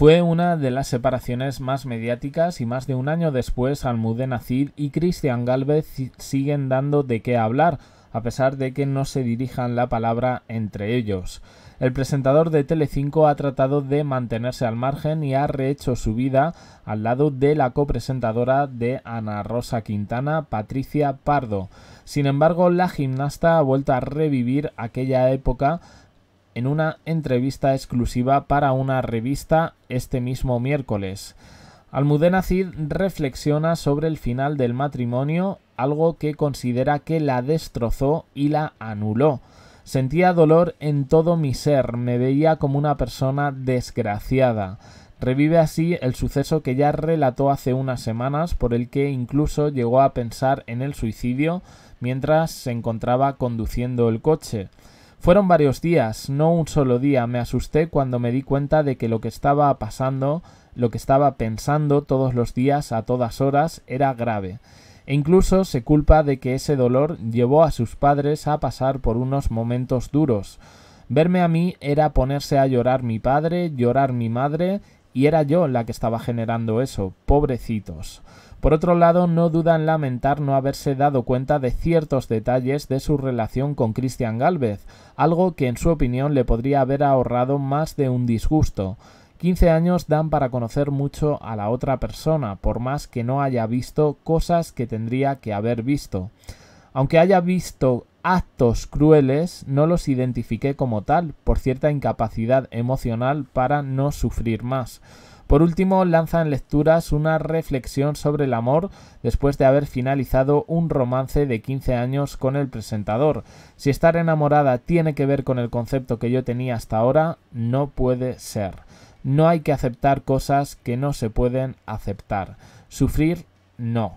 Fue una de las separaciones más mediáticas y más de un año después Almudena Cid y Cristian Galvez siguen dando de qué hablar, a pesar de que no se dirijan la palabra entre ellos. El presentador de Telecinco ha tratado de mantenerse al margen y ha rehecho su vida al lado de la copresentadora de Ana Rosa Quintana, Patricia Pardo. Sin embargo, la gimnasta ha vuelto a revivir aquella época en una entrevista exclusiva para una revista este mismo miércoles. Almudena Cid reflexiona sobre el final del matrimonio, algo que considera que la destrozó y la anuló. Sentía dolor en todo mi ser, me veía como una persona desgraciada. Revive así el suceso que ya relató hace unas semanas, por el que incluso llegó a pensar en el suicidio mientras se encontraba conduciendo el coche. Fueron varios días, no un solo día. Me asusté cuando me di cuenta de que lo que estaba pasando, lo que estaba pensando todos los días, a todas horas, era grave. E incluso se culpa de que ese dolor llevó a sus padres a pasar por unos momentos duros. Verme a mí era ponerse a llorar mi padre, llorar mi madre y era yo la que estaba generando eso, pobrecitos. Por otro lado, no duda en lamentar no haberse dado cuenta de ciertos detalles de su relación con Cristian Galvez, algo que en su opinión le podría haber ahorrado más de un disgusto. 15 años dan para conocer mucho a la otra persona, por más que no haya visto cosas que tendría que haber visto. Aunque haya visto actos crueles no los identifiqué como tal, por cierta incapacidad emocional para no sufrir más. Por último, lanza en lecturas una reflexión sobre el amor después de haber finalizado un romance de 15 años con el presentador. Si estar enamorada tiene que ver con el concepto que yo tenía hasta ahora, no puede ser. No hay que aceptar cosas que no se pueden aceptar. Sufrir, no.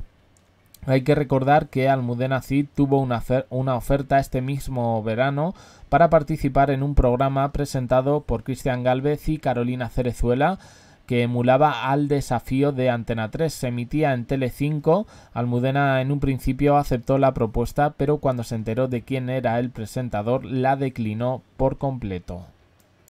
Hay que recordar que Almudena Cid tuvo una, oferta este mismo verano para participar en un programa presentado por Cristian Galvez y Carolina Cerezuela que emulaba al desafío de Antena 3. Se emitía en Tele5. Almudena en un principio aceptó la propuesta, pero cuando se enteró de quién era el presentador la declinó por completo.